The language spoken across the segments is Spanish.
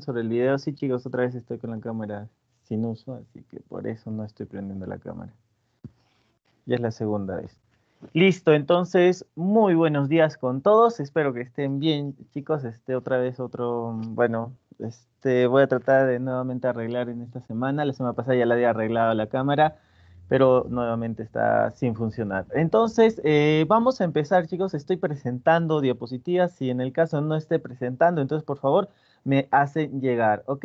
sobre el video. Sí, chicos, otra vez estoy con la cámara sin uso, así que por eso no estoy prendiendo la cámara. Ya es la segunda vez. Listo, entonces, muy buenos días con todos. Espero que estén bien, chicos. Este otra vez otro, bueno, este voy a tratar de nuevamente arreglar en esta semana. La semana pasada ya la había arreglado la cámara, pero nuevamente está sin funcionar. Entonces, eh, vamos a empezar, chicos. Estoy presentando diapositivas. Si en el caso no esté presentando, entonces por favor me hacen llegar, ¿ok?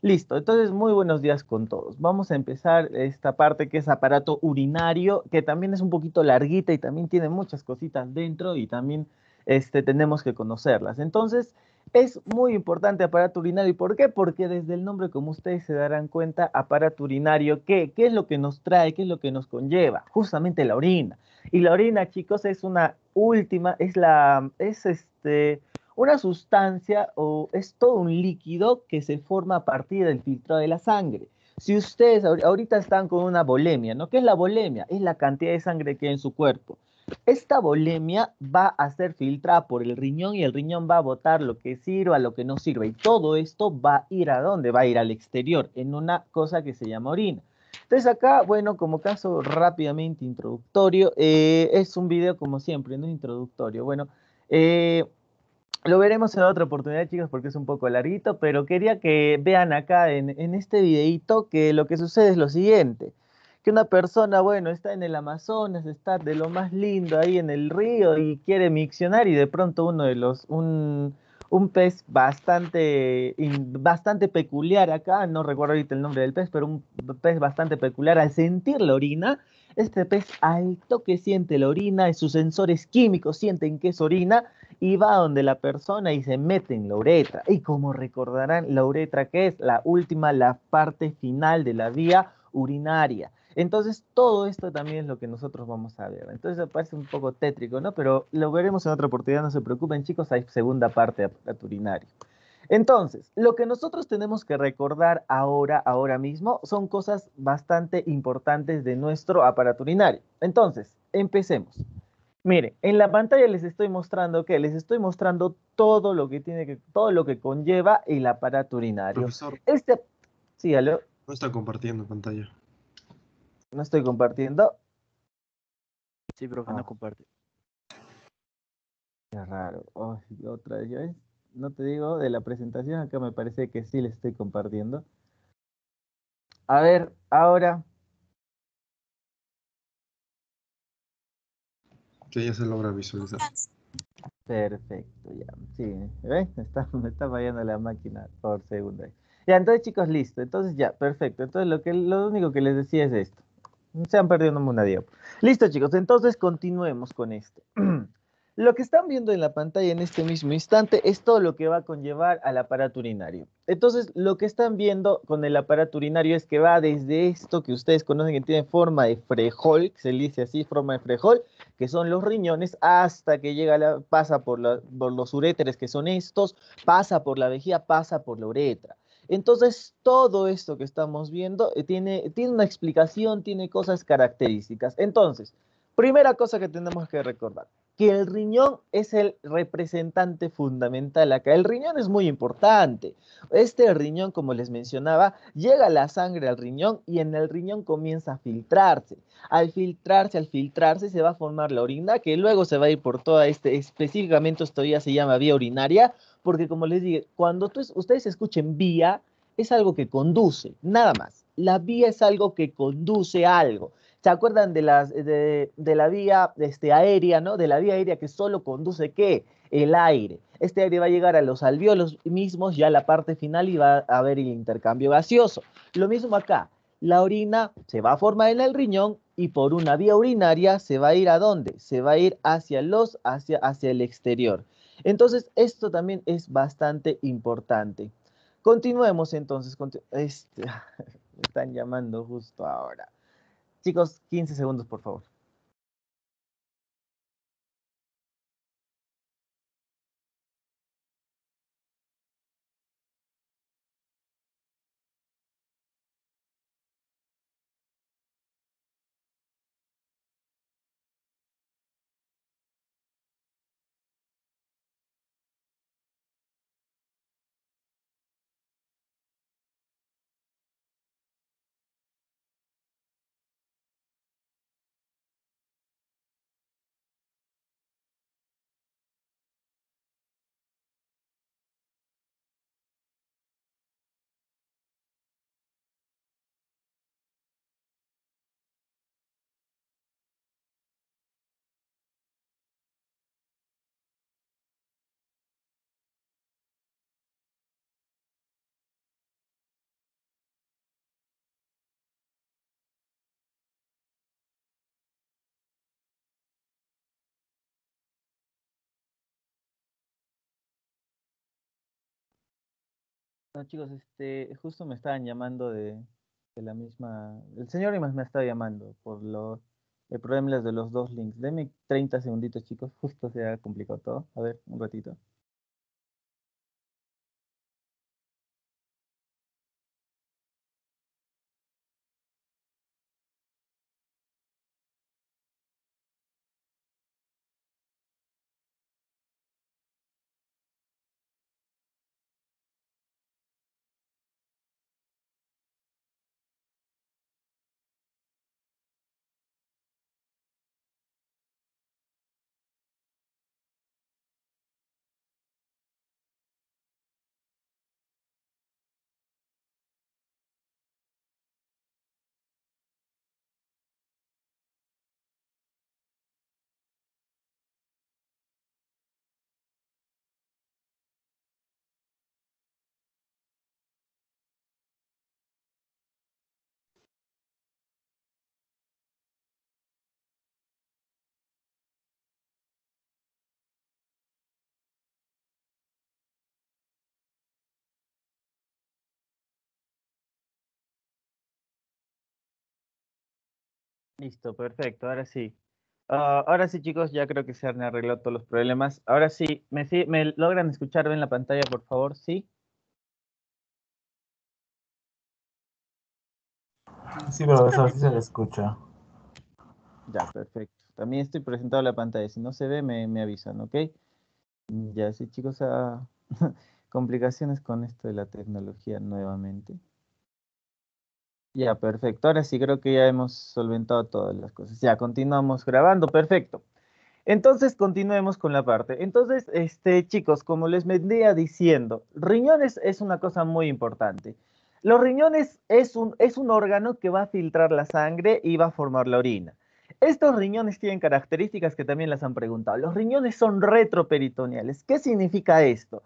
Listo, entonces muy buenos días con todos. Vamos a empezar esta parte que es aparato urinario, que también es un poquito larguita y también tiene muchas cositas dentro y también este, tenemos que conocerlas. Entonces, es muy importante aparato urinario. ¿Por qué? Porque desde el nombre, como ustedes se darán cuenta, aparato urinario, ¿qué? ¿Qué es lo que nos trae? ¿Qué es lo que nos conlleva? Justamente la orina. Y la orina, chicos, es una última, es la, es este, una sustancia o es todo un líquido que se forma a partir del filtro de la sangre. Si ustedes ahorita están con una bolemia, ¿no? ¿Qué es la bolemia? Es la cantidad de sangre que hay en su cuerpo. Esta bolemia va a ser filtrada por el riñón y el riñón va a botar lo que sirva, lo que no sirva. Y todo esto va a ir a dónde? Va a ir al exterior, en una cosa que se llama orina. Entonces acá, bueno, como caso rápidamente introductorio, eh, es un video como siempre, no introductorio. Bueno, eh, lo veremos en otra oportunidad, chicos, porque es un poco larguito, pero quería que vean acá en, este videito que lo que sucede es lo siguiente. Que una persona, bueno, está en el Amazonas, está de lo más lindo ahí en el río y quiere miccionar y de pronto uno de los, un, un pez bastante, bastante peculiar acá, no recuerdo ahorita el nombre del pez, pero un pez bastante peculiar al sentir la orina. Este pez al toque siente la orina, sus sensores químicos sienten que es orina y va donde la persona y se mete en la uretra. Y como recordarán, la uretra que es la última, la parte final de la vía urinaria. Entonces, todo esto también es lo que nosotros vamos a ver. Entonces, parece un poco tétrico, ¿no? Pero lo veremos en otra oportunidad, no se preocupen, chicos, hay segunda parte de la urinario Entonces, lo que nosotros tenemos que recordar ahora, ahora mismo, son cosas bastante importantes de nuestro aparato urinario. Entonces, empecemos. Mire, en la pantalla les estoy mostrando que les estoy mostrando todo lo que tiene que, todo lo que conlleva el aparato urinario. Profesor, este, sí, ¿aló? No está compartiendo pantalla. No estoy compartiendo. Sí, profe, no ah. comparte. Qué raro. otra vez, no te digo de la presentación, acá me parece que sí le estoy compartiendo. A ver, ahora Que ya se logra visualizar. Perfecto, ya. Sí, Me ¿eh? está, está fallando la máquina por segunda Ya, entonces chicos, listo. Entonces ya, perfecto. Entonces lo, que, lo único que les decía es esto. Se han perdido un diapo. Listo chicos, entonces continuemos con esto. Lo que están viendo en la pantalla en este mismo instante es todo lo que va a conllevar al aparato urinario. Entonces, lo que están viendo con el aparato urinario es que va desde esto que ustedes conocen que tiene forma de frejol, que se dice así, forma de frejol, que son los riñones, hasta que llega pasa por, los uréteres, que son estos, pasa por la vejiga, pasa por la uretra. Entonces, todo esto que estamos viendo eh, tiene una explicación, tiene cosas características. Entonces, primera cosa que tenemos que recordar, que el riñón es el representante fundamental acá. El riñón es muy importante. Este riñón, como les mencionaba, llega la sangre al riñón y en el riñón comienza a filtrarse. Al filtrarse, al filtrarse, se va a formar la orina que luego se va a ir por toda este, específicamente esto ya se llama vía urinaria, porque como les dije, cuando ustedes escuchen vía, es algo que conduce, nada más. La vía es algo que conduce a algo. ¿Se acuerdan de, las, de, la vía este, aérea, ¿no? De la vía aérea que solo conduce qué? El aire. Este aire va a llegar a los alveolos mismos ya a la parte final y va a haber el intercambio gaseoso. Lo mismo acá. La orina se va a formar en el riñón y por una vía urinaria se va a ir a dónde? Se va a ir hacia los, hacia, hacia el exterior. Entonces, esto también es bastante importante. Continuemos entonces. Este, me están llamando justo ahora. Chicos, 15 segundos, por favor. No, chicos, este, justo me estaban llamando de, la misma. El señor Imas me está llamando por los el problema de los dos links. Deme 30 segunditos, chicos. Justo se ha complicado todo. A ver, un ratito. Listo, perfecto, ahora sí. Ah, ahora sí, chicos, ya creo que se han arreglado todos los problemas. Ahora sí, ¿me, me logran escuchar en la pantalla, por favor? Sí. Sí, profesor, sí se le escucha. Ya, perfecto. También estoy presentado en la pantalla. Si no se ve, me, avisan, ¿ok? Ya, sí, chicos, ah, complicaciones con esto de la tecnología nuevamente. Ya, perfecto. Ahora sí creo que ya hemos solventado todas las cosas. Ya, continuamos grabando. Perfecto. Entonces, continuemos con la parte. Entonces, este, chicos, como les venía diciendo, riñones es una cosa muy importante. Los riñones es un, es un órgano que va a filtrar la sangre y va a formar la orina. Estos riñones tienen características que también las han preguntado. Los riñones son retroperitoneales, ¿Qué significa esto?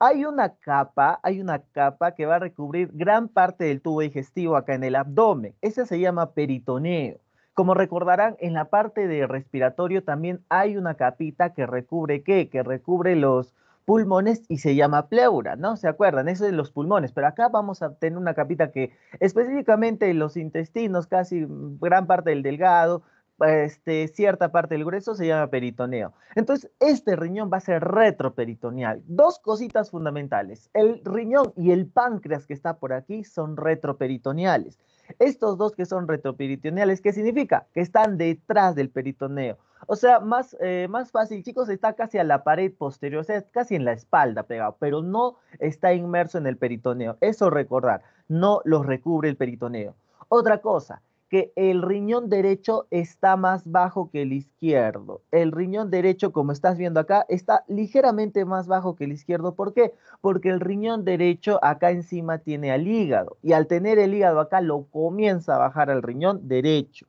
Hay una capa, hay una capa que va a recubrir gran parte del tubo digestivo acá en el abdomen. Esa se llama peritoneo. Como recordarán, en la parte de respiratorio también hay una capita que recubre qué? Que recubre los pulmones y se llama pleura, ¿no? ¿Se acuerdan? Eso es los pulmones, pero acá vamos a tener una capita que específicamente los intestinos, casi mm, gran parte del delgado, este, cierta parte del grueso se llama peritoneo. Entonces, este riñón va a ser retroperitoneal. Dos cositas fundamentales. El riñón y el páncreas que está por aquí son retroperitoneales. Estos dos que son retroperitoneales, ¿qué significa? Que están detrás del peritoneo. O sea, más, eh, más fácil, chicos, está casi a la pared posterior, o sea, casi en la espalda pegado, pero no está inmerso en el peritoneo. Eso recordar, no los recubre el peritoneo. Otra cosa, que el riñón derecho está más bajo que el izquierdo. El riñón derecho, como estás viendo acá, está ligeramente más bajo que el izquierdo. ¿Por qué? Porque el riñón derecho acá encima tiene al hígado y al tener el hígado acá lo comienza a bajar al riñón derecho.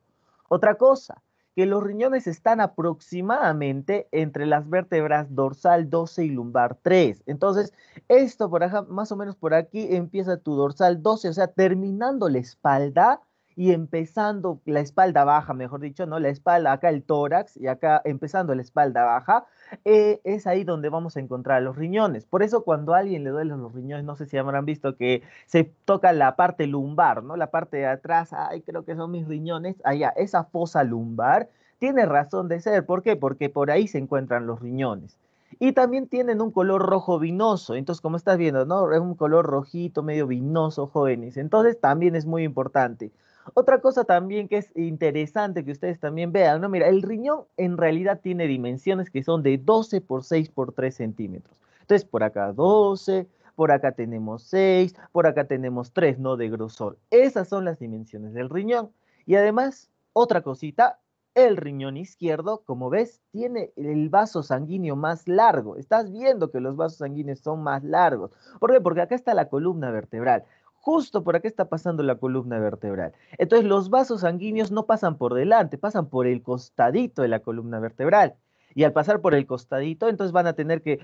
Otra cosa, que los riñones están aproximadamente entre las vértebras dorsal 12 y lumbar 3. Entonces, esto por acá, más o menos por aquí empieza tu dorsal 12, o sea, terminando la espalda, y empezando la espalda baja, mejor dicho, ¿no? La espalda, acá el tórax y acá empezando la espalda baja, eh, es ahí donde vamos a encontrar los riñones. Por eso cuando a alguien le duelen los riñones, no sé si habrán visto que se toca la parte lumbar, ¿no? La parte de atrás, ay, creo que son mis riñones, allá, esa fosa lumbar. Tiene razón de ser, ¿por qué? Porque por ahí se encuentran los riñones. Y también tienen un color rojo vinoso. Entonces, como estás viendo, ¿no? Es un color rojito, medio vinoso, jóvenes. Entonces, también es muy importante. Otra cosa también que es interesante que ustedes también vean, ¿no? Mira, el riñón en realidad tiene dimensiones que son de 12 por 6 por 3 centímetros. Entonces, por acá 12, por acá tenemos 6, por acá tenemos 3, ¿no? De grosor. Esas son las dimensiones del riñón. Y además, otra cosita, el riñón izquierdo, como ves, tiene el vaso sanguíneo más largo. Estás viendo que los vasos sanguíneos son más largos. ¿Por qué? Porque acá está la columna vertebral justo por acá está pasando la columna vertebral. Entonces los vasos sanguíneos no pasan por delante, pasan por el costadito de la columna vertebral. Y al pasar por el costadito, entonces van a tener que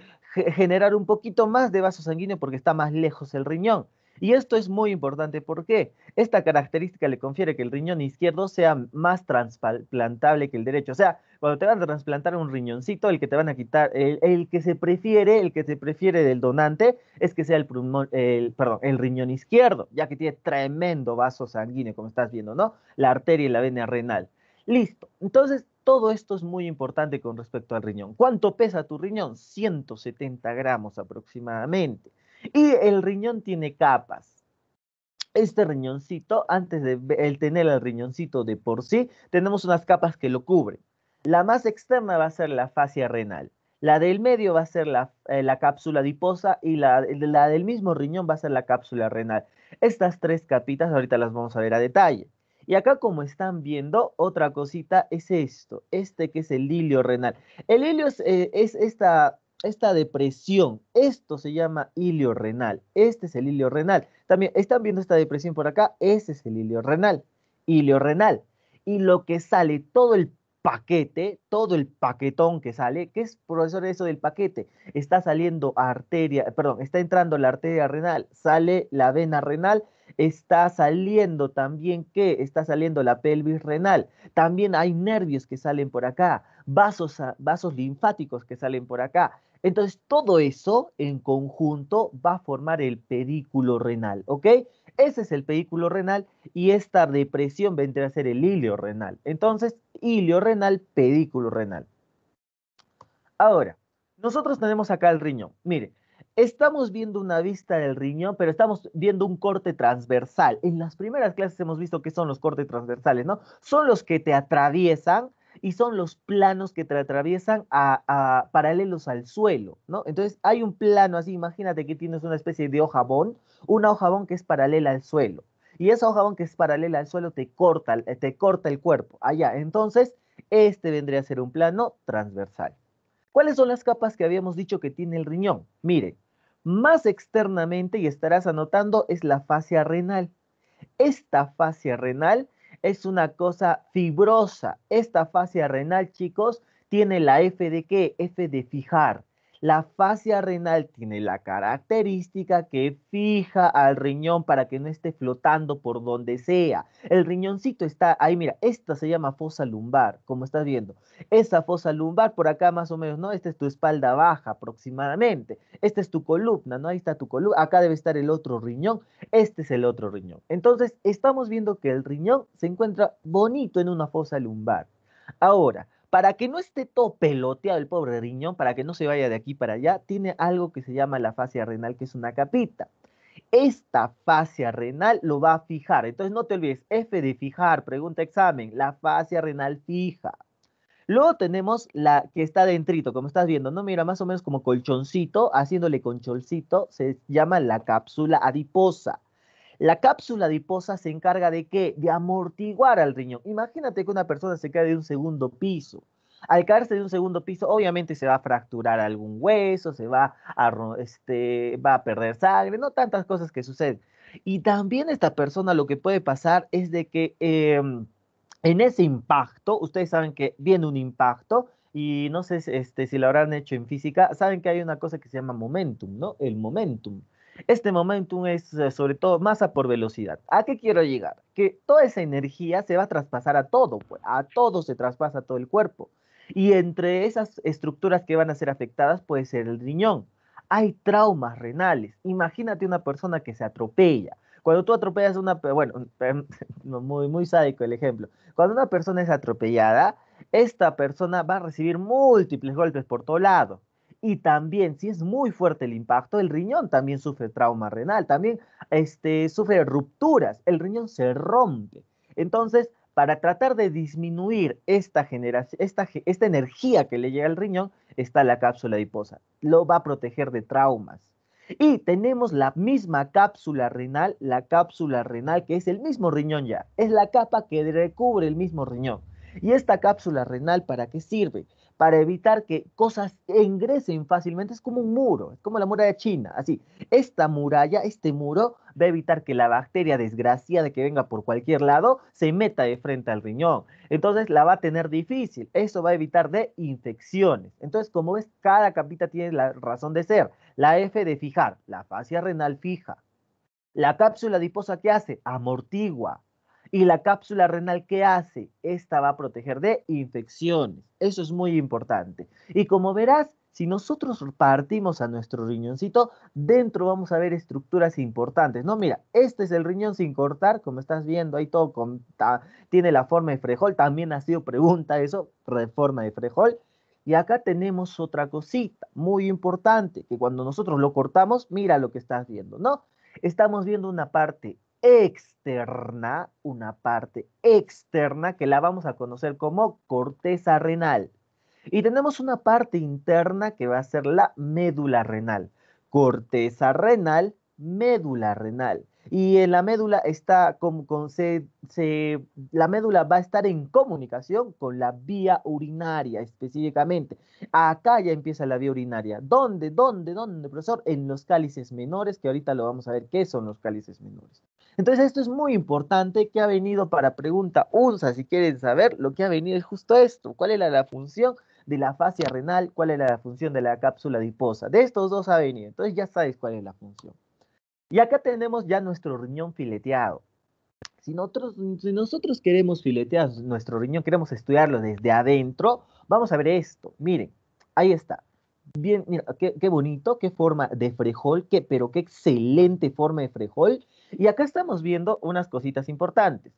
generar un poquito más de vaso sanguíneo porque está más lejos el riñón. Y esto es muy importante porque esta característica le confiere que el riñón izquierdo sea más transplantable que el derecho. O sea, cuando te van a trasplantar un riñoncito, el que te van a quitar, el, que se prefiere, el que se prefiere del donante es que sea el, el, perdón, el riñón izquierdo, ya que tiene tremendo vaso sanguíneo, como estás viendo, ¿no? La arteria y la vena renal. Listo. Entonces, todo esto es muy importante con respecto al riñón. ¿Cuánto pesa tu riñón? 170 gramos aproximadamente. Y el riñón tiene capas. Este riñoncito, antes de tener el riñoncito de por sí, tenemos unas capas que lo cubren. La más externa va a ser la fascia renal. La del medio va a ser la, eh, cápsula adiposa y la, del mismo riñón va a ser la cápsula renal. Estas tres capitas ahorita las vamos a ver a detalle. Y acá como están viendo, otra cosita es esto, este que es el hilio renal. El hilio es eh, esta, esta depresión. Esto se llama ilio renal. Este es el ilio renal. También están viendo esta depresión por acá. Ese es el ilio renal. ilio renal. Y lo que sale, todo el paquete, todo el paquetón que sale, ¿qué es, profesor, eso del paquete? Está saliendo arteria, perdón, está entrando la arteria renal, sale la vena renal, está saliendo también, ¿qué? Está saliendo la pelvis renal, también hay nervios que salen por acá, vasos, ah, vasos linfáticos que salen por acá, entonces, todo eso en conjunto va a formar el pedículo renal, ¿ok? Ese es el pedículo renal y esta depresión vendría a ser el ilio renal. Entonces, ilio renal, pedículo renal. Ahora, nosotros tenemos acá el riñón. Mire, estamos viendo una vista del riñón, pero estamos viendo un corte transversal. En las primeras clases hemos visto que son los cortes transversales, ¿no? Son los que te atraviesan y son los planos que te atraviesan a, paralelos al suelo, ¿no? Entonces hay un plano así, imagínate que tienes una especie de hojabón, una hojabón que es paralela al suelo, y esa hojabón que es paralela al suelo te corta, eh, te corta el cuerpo, allá, entonces este vendría a ser un plano transversal. ¿Cuáles son las capas que habíamos dicho que tiene el riñón? Mire, más externamente, y estarás anotando, es la fascia renal. Esta fascia renal es una cosa fibrosa. Esta fascia renal, chicos, tiene la F de qué? F de fijar. La fascia renal tiene la característica que fija al riñón para que no esté flotando por donde sea. El riñoncito está ahí, mira, esta se llama fosa lumbar, como estás viendo. Esa fosa lumbar por acá más o menos, ¿no? Esta es tu espalda baja aproximadamente. Esta es tu columna, ¿no? Ahí está tu columna. Acá debe estar el otro riñón. Este es el otro riñón. Entonces, estamos viendo que el riñón se encuentra bonito en una fosa lumbar. Ahora, para que no esté todo peloteado el pobre riñón, para que no se vaya de aquí para allá, tiene algo que se llama la fascia renal, que es una capita. Esta fascia renal lo va a fijar. Entonces no te olvides, F de fijar, pregunta examen, la fascia renal fija. Luego tenemos la que está dentrito, como estás viendo, ¿no? Mira, más o menos como colchoncito, haciéndole colchoncito, se llama la cápsula adiposa. La cápsula adiposa se encarga de qué? De amortiguar al riñón. Imagínate que una persona se cae de un segundo piso. Al caerse de un segundo piso, obviamente se va a fracturar algún hueso, se va a, este, va a perder sangre, no tantas cosas que suceden. Y también esta persona lo que puede pasar es de que em, en ese impacto, ustedes saben que viene un impacto, y no sé este, si lo habrán hecho en física, saben que hay una cosa que se llama momentum, ¿no? El momentum. Este momentum es eh, sobre todo masa por velocidad. ¿A qué quiero llegar? Que toda esa energía se va a traspasar a todo, pues, a todo se traspasa todo el cuerpo. Y entre esas estructuras que van a ser afectadas puede ser el riñón. Hay traumas renales. Imagínate una persona que se atropella. Cuando tú atropellas a una, bueno, muy, muy sádico el ejemplo. Cuando una persona es atropellada, esta persona va a recibir múltiples golpes por todo lado y también, si es muy fuerte el impacto, el riñón también sufre trauma renal, también este, sufre rupturas, el riñón se rompe. Entonces, para tratar de disminuir esta, esta, esta energía que le llega al riñón, está la cápsula adiposa. Lo va a proteger de traumas. Y tenemos la misma cápsula renal, la cápsula renal que es el mismo riñón ya, es la capa que recubre el mismo riñón. ¿Y esta cápsula renal para qué sirve? Para evitar que cosas ingresen fácilmente. Es como un muro, es como la muralla china, así. Esta muralla, este muro, va a evitar que la bacteria desgraciada que venga por cualquier lado se meta de frente al riñón. Entonces la va a tener difícil. Eso va a evitar de infecciones. Entonces, como ves, cada capita tiene la razón de ser. La F de fijar, la fascia renal fija. La cápsula adiposa que hace amortigua, y la cápsula renal, ¿qué hace? Esta va a proteger de infecciones. Eso es muy importante. Y como verás, si nosotros partimos a nuestro riñoncito, dentro vamos a ver estructuras importantes. No, mira, este es el riñón sin cortar, como estás viendo, ahí todo con, tiene la forma de frejol. También ha sido pregunta eso, reforma de frejol. Y acá tenemos otra cosita muy importante, que cuando nosotros lo cortamos, mira lo que estás viendo, ¿no? Estamos viendo una parte externa, una parte externa que la vamos a conocer como corteza renal. Y tenemos una parte interna que va a ser la médula renal. Corteza renal, médula renal. Y en la médula está con la médula va a estar en comunicación con la vía urinaria específicamente. Acá ya empieza la vía urinaria. ¿Dónde, dónde, dónde, profesor? En los cálices menores, que ahorita lo vamos a ver qué son los cálices menores. Entonces, esto es muy importante que ha venido para pregunta UNSA, si quieren saber, lo que ha venido es justo esto. ¿Cuál era la función? de la fascia renal, cuál era la función de la cápsula adiposa. De estos dos ha venido, entonces ya sabes cuál es la función. Y acá tenemos ya nuestro riñón fileteado. Si nosotros, nosotros queremos filetear nuestro riñón, queremos estudiarlo desde adentro, vamos a ver esto. Miren, ahí está. Bien, mira, qué, bonito, qué forma de frejol, qué, pero qué excelente forma de frejol. Y acá estamos viendo unas cositas importantes.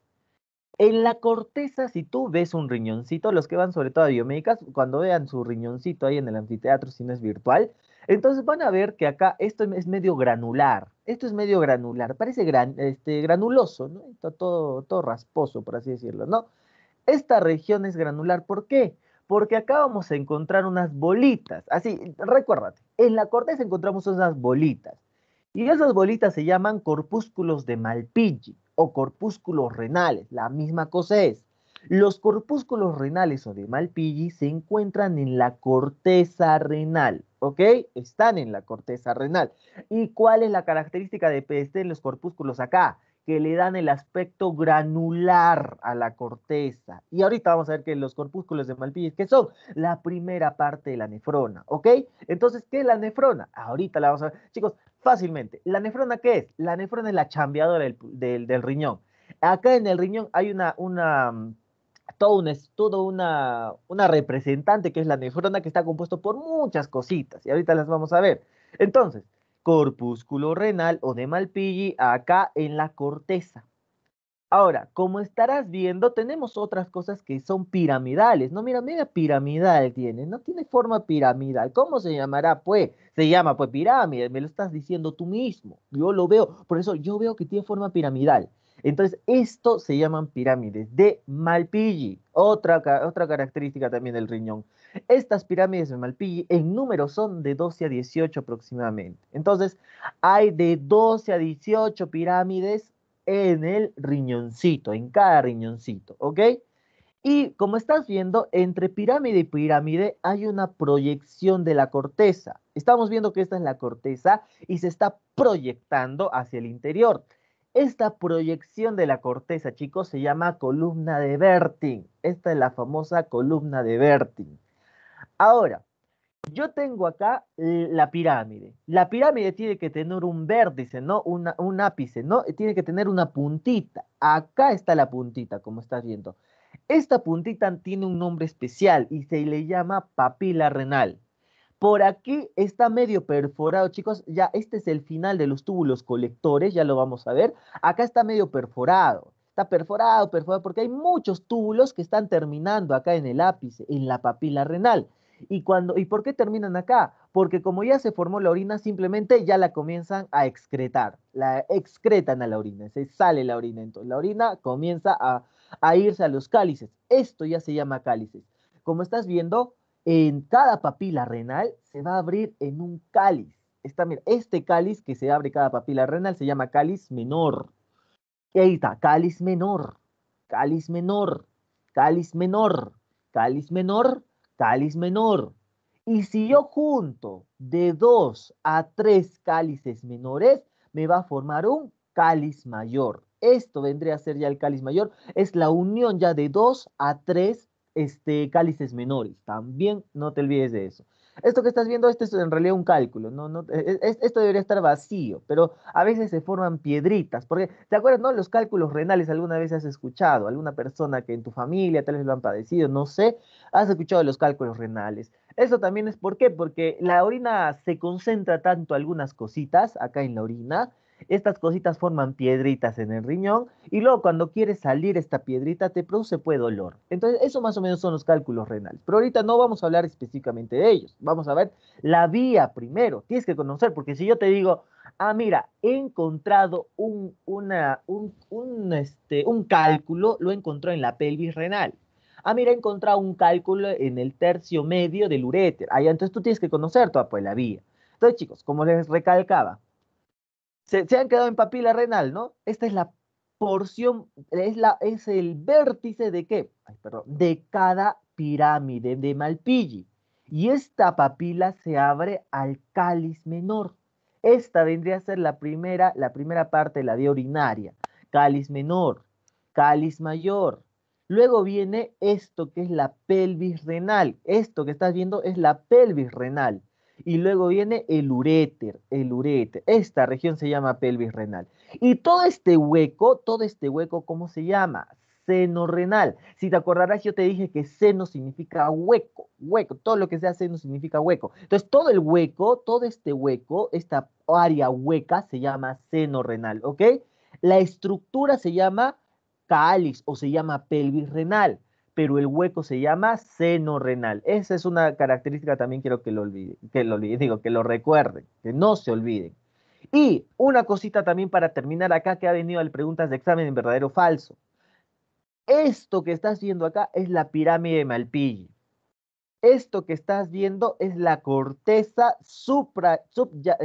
En la corteza, si tú ves un riñoncito, los que van sobre todo a biomédicas, cuando vean su riñoncito ahí en el anfiteatro, si no es virtual, entonces van a ver que acá esto es medio granular, esto es medio granular, parece este, granuloso, ¿no? Todo, todo rasposo, por así decirlo, ¿no? Esta región es granular, ¿por qué? Porque acá vamos a encontrar unas bolitas, así, recuérdate, en la corteza encontramos unas bolitas, y esas bolitas se llaman corpúsculos de Malpighi o corpúsculos renales, la misma cosa es. Los corpúsculos renales o de Malpighi se encuentran en la corteza renal. ¿ok? Están en la corteza renal. ¿Y cuál es la característica de PST en los corpúsculos acá? Que le dan el aspecto granular a la corteza. Y ahorita vamos a ver que los corpúsculos de Malpighi, que son la primera parte de la nefrona, ¿ok? Entonces, ¿qué es la nefrona? Ahorita la vamos a ver. Chicos, fácilmente. ¿La nefrona qué es? La nefrona es la chambeadora del, del riñón. Acá en el riñón hay una, una mm, todo una, todo una, una representante que es la nefrona que está compuesto por muchas cositas y ahorita las vamos a ver. Entonces, corpúsculo renal o de Malpighi acá en la corteza. Ahora, como estarás viendo, tenemos otras cosas que son piramidales, ¿no? Mira, mira, piramidal tiene, no tiene forma piramidal. ¿Cómo se llamará, pues? Se llama, pues, pirámide, me lo estás diciendo tú mismo. Yo lo veo, por eso yo veo que tiene forma piramidal. Entonces, esto se llaman pirámides de Malpighi, otra, característica también del riñón. Estas pirámides de Malpighi en número son de 12 a 18 aproximadamente. Entonces, hay de 12 a 18 pirámides en el riñoncito, en cada riñoncito, ¿ok? Y como estás viendo, entre pirámide y pirámide hay una proyección de la corteza. Estamos viendo que esta es la corteza y se está proyectando hacia el interior. Esta proyección de la corteza, chicos, se llama columna de Bertin. Esta es la famosa columna de Bertin. Ahora, yo tengo acá la pirámide. La pirámide tiene que tener un vértice, ¿no? un ápice, ¿no? Tiene que tener una puntita. Acá está la puntita, como estás viendo. Esta puntita tiene un nombre especial y se le llama papila renal. Por aquí está medio perforado, chicos. Ya este es el final de los túbulos colectores, ya lo vamos a ver. Acá está medio perforado. Está perforado, perforado, porque hay muchos túbulos que están terminando acá en el ápice, en la papila renal. ¿Y, cuando, ¿Y por qué terminan acá? Porque como ya se formó la orina, simplemente ya la comienzan a excretar. La excretan a la orina, se sale la orina. Entonces la orina comienza a, a irse a los cálices. Esto ya se llama cálices. Como estás viendo, en cada papila renal se va a abrir en un cáliz. este cáliz que se abre cada papila renal se llama cáliz menor. Y ahí está, cáliz menor, cáliz menor, cáliz menor, cáliz menor, cáliz menor. Y si yo junto de dos a tres cálices menores, me va a formar un cáliz mayor. Esto vendría a ser ya el cáliz mayor. Es la unión ya de dos a tres este, cálices menores. También no te olvides de eso. Esto que estás viendo, esto es en realidad un cálculo, no, no, e, e, esto debería estar vacío, pero a veces se forman piedritas, porque, ¿te acuerdas, no? Los cálculos renales alguna vez has escuchado, alguna persona que en tu familia tal vez lo han padecido, no sé, has escuchado los cálculos renales. Eso también es por qué, porque la orina se concentra tanto algunas cositas acá en la orina, estas cositas forman piedritas en el riñón y luego cuando quieres salir esta piedrita te produce pues dolor. Entonces, eso más o menos son los cálculos renales. Pero ahorita no vamos a hablar específicamente de ellos. Vamos a ver la vía primero. Tienes que conocer, porque si yo te digo, ah, mira, he encontrado un, este, un cálculo, lo encontró en la pelvis renal. Ah, mira, he encontrado un cálculo en el tercio medio del uréter. Ahí entonces tú tienes que conocer toda pues, la vía. Entonces, chicos, como les recalcaba, se, han quedado en papila renal, ¿no? Esta es la porción, es, la, es el vértice de qué? Ay, perdón, de cada pirámide de Malpighi. Y esta papila se abre al cáliz menor. Esta vendría a ser la primera, la primera parte, la de urinaria. Cáliz menor, cáliz mayor. Luego viene esto que es la pelvis renal. Esto que estás viendo es la pelvis renal y luego viene el ureter, el ureter. Esta región se llama pelvis renal. Y todo este hueco, todo este hueco, ¿cómo se llama? Seno renal. Si te acordarás, yo te dije que seno significa hueco, hueco, todo lo que sea seno significa hueco. Entonces, todo el hueco, todo este hueco, esta área hueca se llama seno renal, ¿ok? La estructura se llama cáliz o se llama pelvis renal pero el hueco se llama seno renal. Esa es una característica también quiero que lo que lo digo, que lo recuerden, que no se olviden. Y una cosita también para terminar acá que ha venido al preguntas de examen en verdadero falso. Esto que estás viendo acá es la pirámide de Malpighi. Esto que estás viendo es la corteza supra,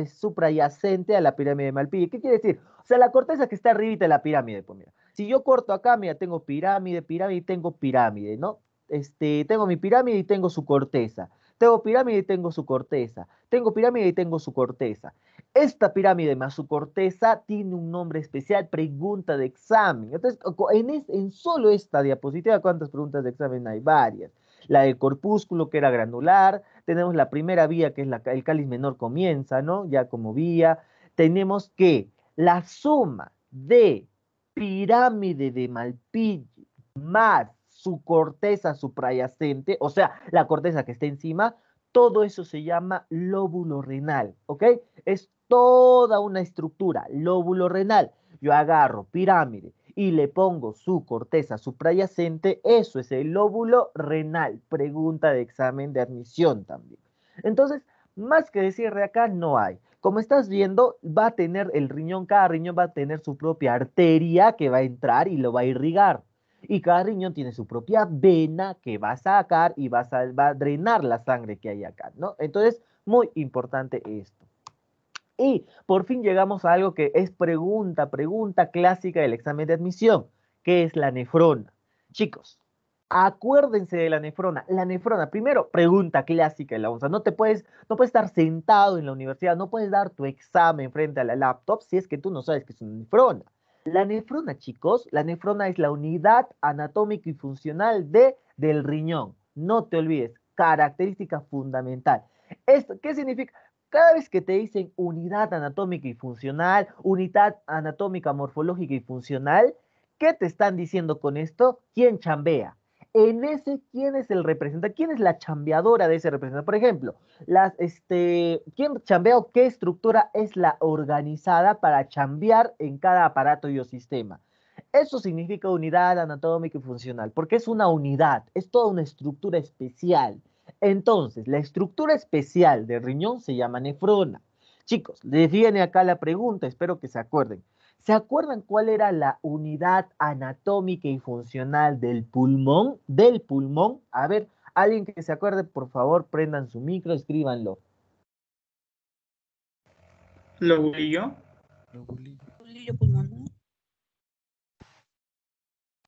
suprayacente eh, a la pirámide de Malpighi. ¿Qué quiere decir? O sea, la corteza que está arribita de la pirámide, pues mira. Si yo corto acá, mira, tengo pirámide, pirámide, y tengo pirámide, ¿no? Este, tengo mi pirámide y tengo su corteza. Tengo pirámide y tengo su corteza. Tengo pirámide y tengo su corteza. Esta pirámide más su corteza tiene un nombre especial, pregunta de examen. Entonces, en, en solo esta diapositiva, ¿cuántas preguntas de examen hay? Varias la del corpúsculo que era granular, tenemos la primera vía que es la, el cáliz menor comienza, ¿no? Ya como vía, tenemos que la suma de pirámide de Malpighi más su corteza suprayacente, o sea, la corteza que está encima, todo eso se llama lóbulo renal, ¿ok? Es toda una estructura, lóbulo renal. Yo agarro pirámide, y le pongo su corteza suprayacente, eso es el lóbulo renal, pregunta de examen de admisión también. Entonces, más que decir de acá, no hay. Como estás viendo, va a tener el riñón, cada riñón va a tener su propia arteria que va a entrar y lo va a irrigar. Y cada riñón tiene su propia vena que va a sacar y va a, drenar la sangre que hay acá, ¿no? Entonces, muy importante esto. Y por fin llegamos a algo que es pregunta, pregunta clásica del examen de admisión, que es la nefrona. Chicos, acuérdense de la nefrona. La nefrona, primero, pregunta clásica de la onza. No te puedes, no puedes estar sentado en la universidad, no puedes dar tu examen frente a la laptop si es que tú no sabes que es una nefrona. La nefrona, chicos, la nefrona es la unidad anatómica y funcional de, del riñón. No te olvides, característica fundamental. Esto, ¿Qué significa? Cada vez que te dicen unidad anatómica y funcional, unidad anatómica, morfológica y funcional, ¿qué te están diciendo con esto? ¿Quién chambea? En ese, ¿quién es el representante? ¿Quién es la chambeadora de ese representante? Por ejemplo, este, ¿quién chambea o qué estructura es la organizada para chambear en cada aparato y o sistema? Eso significa unidad anatómica y funcional, porque es una unidad, es toda una estructura especial. Entonces, la estructura especial del riñón se llama nefrona. Chicos, les viene acá la pregunta, espero que se acuerden. ¿Se acuerdan cuál era la unidad anatómica y funcional del pulmón? Del pulmón. A ver, alguien que se acuerde, por favor, prendan su micro, escríbanlo. Lobulillo. pulmón.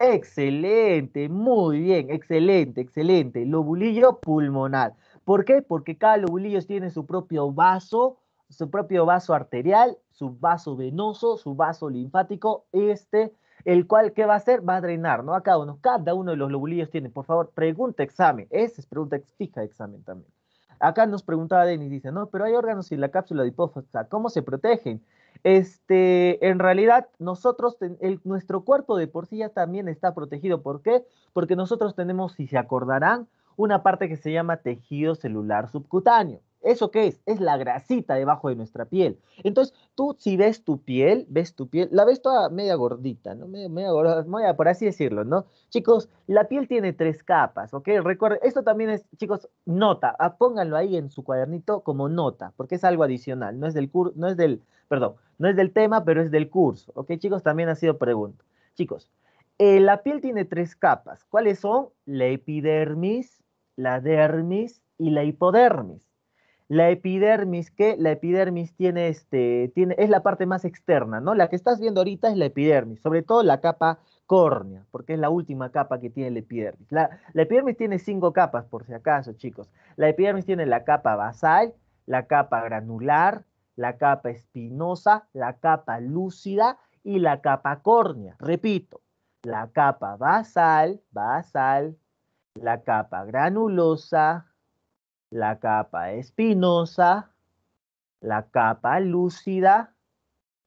Excelente, muy bien, excelente, excelente. Lobulillo pulmonar. ¿Por qué? Porque cada lobulillo tiene su propio vaso, su propio vaso arterial, su vaso venoso, su vaso linfático, este, el cual, ¿qué va a hacer? Va a drenar, ¿no? A cada uno, cada uno de los lobulillos tiene, por favor, pregunta examen. Esa es pregunta fija examen también. Acá nos preguntaba Denis, dice, no, pero hay órganos en la cápsula de adiposa, ¿cómo se protegen? Este, en realidad, nosotros, el, nuestro cuerpo de por sí ya también está protegido. ¿Por qué? Porque nosotros tenemos, si se acordarán, una parte que se llama tejido celular subcutáneo. ¿Eso qué es? Es la grasita debajo de nuestra piel. Entonces, tú si ves tu piel, ves tu piel, la ves toda media gordita, ¿no? Media, media gordita, por así decirlo, ¿no? Chicos, la piel tiene tres capas, ¿ok? Recuerden, esto también es, chicos, nota, ah, pónganlo ahí en su cuadernito como nota, porque es algo adicional, no es del curso, no es del, perdón, no es del tema, pero es del curso, ¿ok? Chicos, también ha sido pregunta. Chicos, eh, la piel tiene tres capas, ¿cuáles son? La epidermis, la dermis y la hipodermis. La epidermis, que la epidermis tiene este, tiene, es la parte más externa, ¿no? La que estás viendo ahorita es la epidermis, sobre todo la capa córnea, porque es la última capa que tiene la epidermis. La, la epidermis tiene cinco capas, por si acaso, chicos. La epidermis tiene la capa basal, la capa granular, la capa espinosa, la capa lúcida y la capa córnea. Repito, la capa basal, basal, la capa granulosa, la capa espinosa, la capa lúcida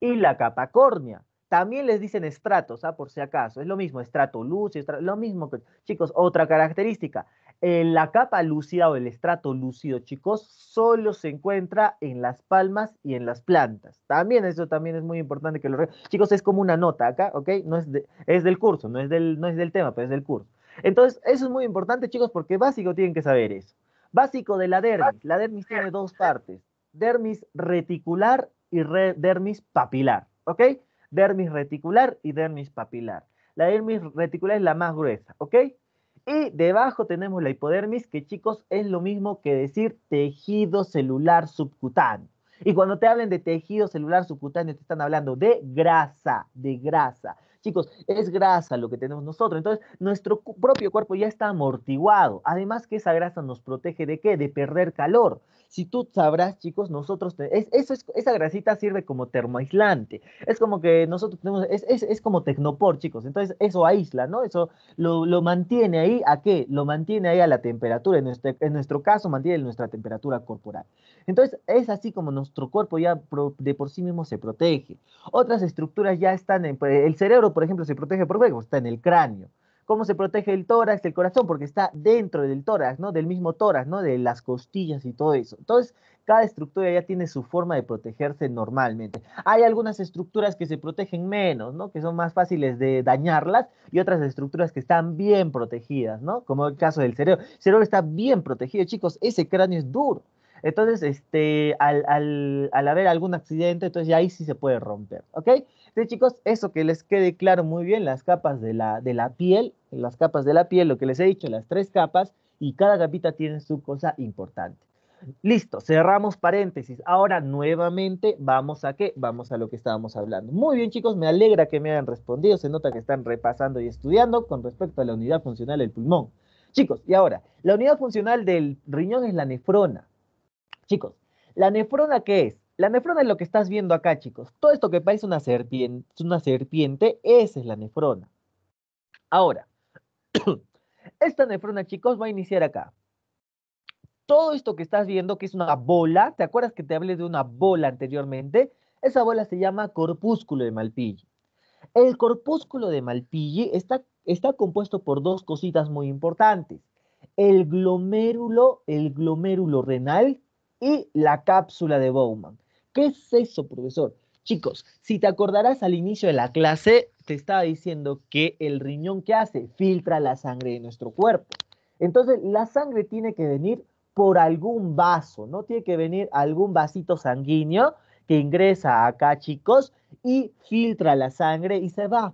y la capa córnea. También les dicen estratos, ¿ah? por si acaso. Es lo mismo, estrato lúcido, lo mismo. que. Chicos, otra característica. Eh, la capa lúcida o el estrato lúcido, chicos, solo se encuentra en las palmas y en las plantas. También, eso también es muy importante que lo... Chicos, es como una nota acá, ¿ok? No es, es del curso, no es del, no es del tema, pero es del curso. Entonces, eso es muy importante, chicos, porque básico tienen que saber eso. Básico de la dermis. La dermis tiene dos partes, dermis reticular y dermis papilar, ¿ok? Dermis reticular y dermis papilar. La dermis reticular es la más gruesa, ¿ok? Y debajo tenemos la hipodermis, que chicos es lo mismo que decir tejido celular subcutáneo. Y cuando te hablen de tejido celular subcutáneo, te están hablando de grasa, de grasa. Chicos, es grasa lo que tenemos nosotros. Entonces, nuestro propio cuerpo ya está amortiguado. Además que esa grasa nos protege de qué? De perder calor. Si tú sabrás, chicos, nosotros, es, esa grasita sirve como termoaislante. Es como que nosotros tenemos, es, como tecnopor, chicos. Entonces, eso aísla, ¿no? Eso lo, mantiene ahí, ¿a qué? Lo mantiene ahí a la temperatura. En nuestro, caso, mantiene nuestra temperatura corporal. Entonces, es así como nuestro cuerpo ya de por sí mismo se protege. Otras estructuras ya están en, el cerebro, por ejemplo, se protege por huevos, está en el cráneo. ¿Cómo se protege el tórax el corazón? Porque está dentro del tórax, ¿no? Del mismo tórax, ¿no? De las costillas y todo eso. Entonces, cada estructura ya tiene su forma de protegerse normalmente. Hay algunas estructuras que se protegen menos, ¿no? Que son más fáciles de dañarlas y otras estructuras que están bien protegidas, ¿no? Como el caso del cerebro. El cerebro está bien protegido, chicos. Ese cráneo es duro. Entonces, este, al, al haber algún accidente, entonces ya ahí sí se puede romper, ¿ok? Entonces, chicos, eso que les quede claro muy bien, las capas de la, de la piel, las capas de la piel, lo que les he dicho, las tres capas, y cada capita tiene su cosa importante. Listo, cerramos paréntesis. Ahora nuevamente vamos a qué? Vamos a lo que estábamos hablando. Muy bien, chicos, me alegra que me hayan respondido. Se nota que están repasando y estudiando con respecto a la unidad funcional del pulmón. Chicos, y ahora, la unidad funcional del riñón es la nefrona. Chicos, ¿la nefrona qué es? La nefrona es lo que estás viendo acá, chicos. Todo esto que parece una serpiente, una serpiente, esa es la nefrona. Ahora, esta nefrona, chicos, va a iniciar acá. Todo esto que estás viendo, que es una bola, ¿te acuerdas que te hablé de una bola anteriormente? Esa bola se llama corpúsculo de Malpighi. El corpúsculo de Malpighi está, está compuesto por dos cositas muy importantes. El glomérulo, el glomérulo renal y la cápsula de Bowman. ¿Qué es eso, profesor? Chicos, si te acordarás al inicio de la clase, te estaba diciendo que el riñón que hace filtra la sangre de nuestro cuerpo. Entonces, la sangre tiene que venir por algún vaso, ¿no? Tiene que venir algún vasito sanguíneo que ingresa acá, chicos, y filtra la sangre y se va.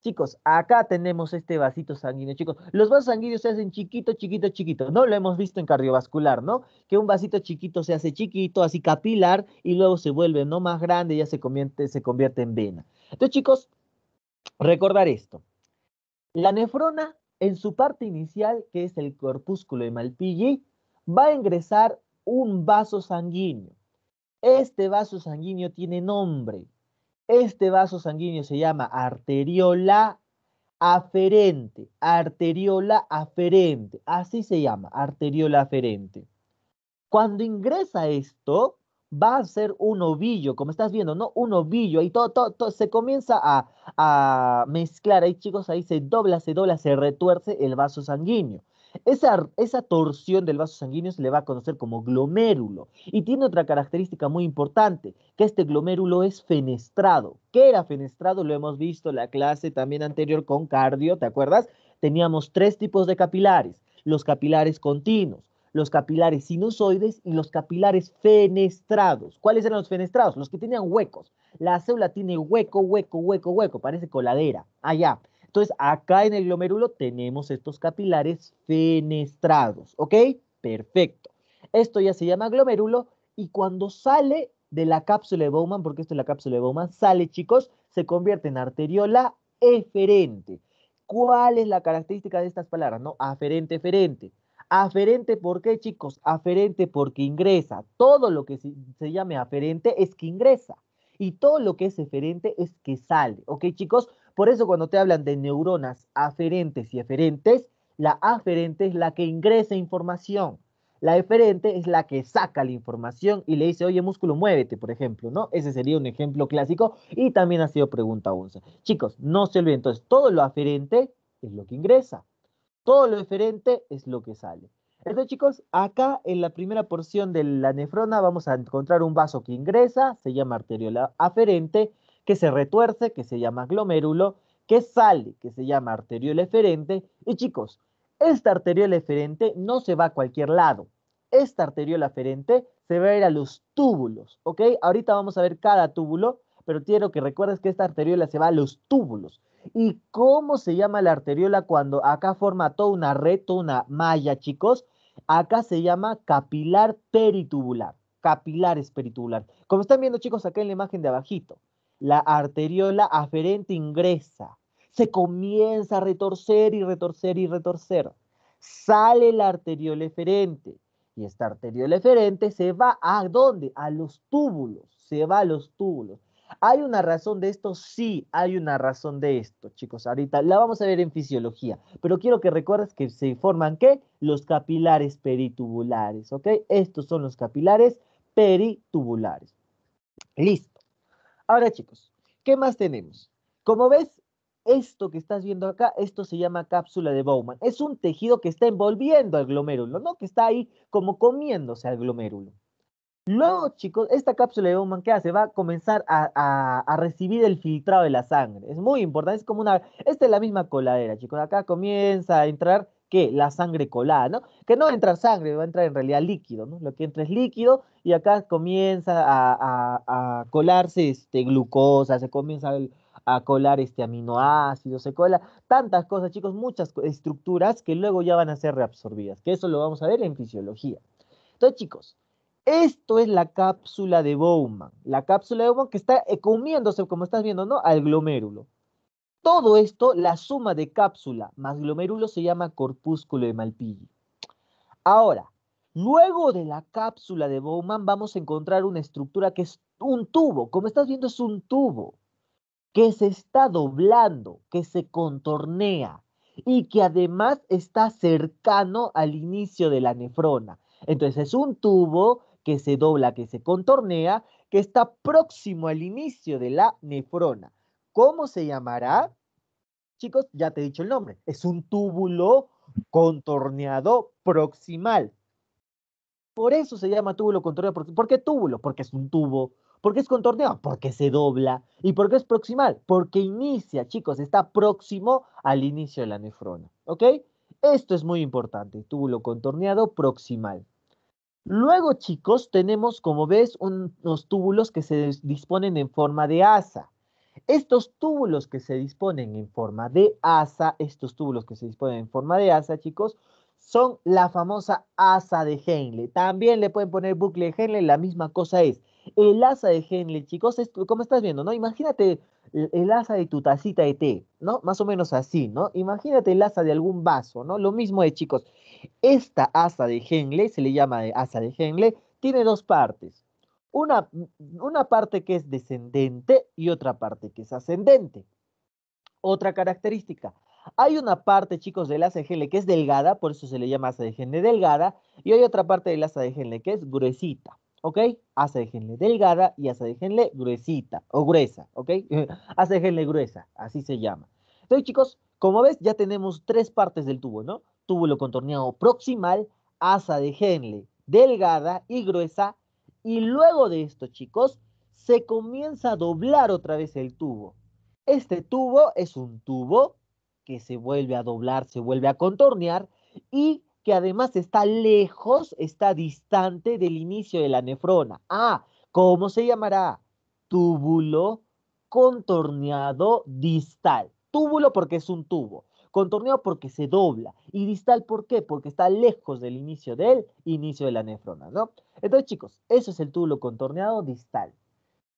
Chicos, acá tenemos este vasito sanguíneo, chicos. Los vasos sanguíneos se hacen chiquito, chiquito, chiquito, ¿no? Lo hemos visto en cardiovascular, ¿no? Que un vasito chiquito se hace chiquito, así capilar, y luego se vuelve, ¿no? Más grande, ya se convierte, se convierte en vena. Entonces, chicos, recordar esto. La nefrona, en su parte inicial, que es el corpúsculo de Malpighi, va a ingresar un vaso sanguíneo. Este vaso sanguíneo tiene nombre. Este vaso sanguíneo se llama arteriola aferente, arteriola aferente, así se llama, arteriola aferente. Cuando ingresa esto, va a ser un ovillo, como estás viendo, ¿no? Un ovillo, ahí todo, todo, todo se comienza a, a, mezclar, ahí chicos, ahí se dobla, se dobla, se retuerce el vaso sanguíneo. Esa, esa torsión del vaso sanguíneo se le va a conocer como glomérulo y tiene otra característica muy importante, que este glomérulo es fenestrado. ¿Qué era fenestrado? Lo hemos visto en la clase también anterior con cardio, ¿te acuerdas? Teníamos tres tipos de capilares, los capilares continuos, los capilares sinusoides y los capilares fenestrados. ¿Cuáles eran los fenestrados? Los que tenían huecos. La célula tiene hueco, hueco, hueco, hueco, parece coladera. Allá. Entonces, acá en el glomérulo tenemos estos capilares fenestrados, ¿ok? Perfecto. Esto ya se llama glomérulo y cuando sale de la cápsula de Bowman, porque esto es la cápsula de Bowman, sale, chicos, se convierte en arteriola eferente. ¿Cuál es la característica de estas palabras? No, aferente, eferente. Aferente, ¿por qué, chicos? Aferente porque ingresa. Todo lo que se llame aferente es que ingresa. Y todo lo que es eferente es que sale. ¿Ok, chicos? Por eso cuando te hablan de neuronas aferentes y eferentes, la aferente es la que ingresa información. La eferente es la que saca la información y le dice, oye, músculo, muévete, por ejemplo, ¿no? Ese sería un ejemplo clásico y también ha sido pregunta 11. Chicos, no se olviden, entonces, todo lo aferente es lo que ingresa, todo lo eferente es lo que sale. Entonces, chicos, acá en la primera porción de la nefrona vamos a encontrar un vaso que ingresa, se llama arteriola aferente, que se retuerce, que se llama glomérulo, que sale, que se llama arteriola eferente. Y chicos, esta arteriola eferente no se va a cualquier lado. Esta arteriola eferente se va a ir a los túbulos, ¿ok? Ahorita vamos a ver cada túbulo, pero quiero que recuerdes que esta arteriola se va a los túbulos. ¿Y cómo se llama la arteriola cuando acá forma toda una red, toda una malla, chicos? Acá se llama capilar peritubular, capilar peritubular. Como están viendo, chicos, acá en la imagen de abajito, la arteriola aferente ingresa, se comienza a retorcer y retorcer y retorcer. Sale la arteriola eferente y esta arteriola eferente se va a dónde? A los túbulos, se va a los túbulos. ¿Hay una razón de esto? Sí, hay una razón de esto, chicos. Ahorita la vamos a ver en fisiología, pero quiero que recuerdes que se forman ¿qué? Los capilares peritubulares, ¿ok? Estos son los capilares peritubulares. Listo. Ahora chicos, ¿qué más tenemos? Como ves, esto que estás viendo acá, esto se llama cápsula de Bowman. Es un tejido que está envolviendo al glomérulo, ¿no? Que está ahí como comiéndose al glomérulo. Luego, chicos, esta cápsula de Bowman, ¿qué hace? Va a comenzar a, a, recibir el filtrado de la sangre. Es muy importante, es como una... Esta es la misma coladera, chicos. Acá comienza a entrar que la sangre colada, ¿no? Que no entra sangre, va a entrar en realidad líquido, ¿no? Lo que entra es líquido y acá comienza a, colarse este, glucosa, se comienza a, colar este aminoácidos, se cola tantas cosas, chicos, muchas estructuras que luego ya van a ser reabsorbidas, que eso lo vamos a ver en fisiología. Entonces, chicos, esto es la cápsula de Bowman, la cápsula de Bowman que está eh, comiéndose, como estás viendo, ¿no? Al glomérulo. Todo esto, la suma de cápsula más glomérulo se llama corpúsculo de Malpighi. Ahora, luego de la cápsula de Bowman vamos a encontrar una estructura que es un tubo. Como estás viendo, es un tubo que se está doblando, que se contornea y que además está cercano al inicio de la nefrona. Entonces es un tubo que se dobla, que se contornea, que está próximo al inicio de la nefrona. ¿Cómo se llamará? Chicos, ya te he dicho el nombre. Es un túbulo contorneado proximal. Por eso se llama túbulo contorneado proximal. ¿Por qué túbulo? Porque es un tubo. ¿Por qué es contorneado? Porque se dobla. ¿Y por qué es proximal? Porque inicia, chicos, está próximo al inicio de la nefrona. ¿Ok? Esto es muy importante, túbulo contorneado proximal. Luego, chicos, tenemos, como ves, unos túbulos que se disponen en forma de asa. Estos túbulos que se disponen en forma de asa, estos túbulos que se disponen en forma de asa, chicos, son la famosa asa de Henle. También le pueden poner bucle de Henle, la misma cosa es. El asa de Henle, chicos, es, como estás viendo, ¿no? Imagínate el, asa de tu tacita de té, ¿no? Más o menos así, ¿no? Imagínate el asa de algún vaso, ¿no? Lo mismo es, chicos. Esta asa de Henle, se le llama asa de Henle, tiene dos partes una, una parte que es descendente y otra parte que es ascendente. Otra característica, hay una parte, chicos, del e Henle que es delgada, por eso se le llama de asa Henle delgada, y hay otra parte del asa de Henle que es gruesita, ¿ok? de Asa genle delgada y de asa genle gruesita, o gruesa, ¿ok? de Henle gruesa, así se llama. Entonces, chicos, como ves, ya tenemos tres partes del tubo, ¿no? Túbulo contorneado proximal, asa de Henle delgada y gruesa y luego de esto, chicos, se comienza a doblar otra vez el tubo. Este tubo es un tubo que se vuelve a doblar, se vuelve a contornear y que además está lejos, está distante del inicio de la nefrona. Ah, ¿cómo se llamará? Túbulo contorneado distal. Túbulo porque es un tubo. Contorneado porque se dobla. Y distal, ¿por qué? Porque está lejos del inicio del inicio de la nefrona, ¿no? Entonces, chicos, eso es el túbulo contorneado distal.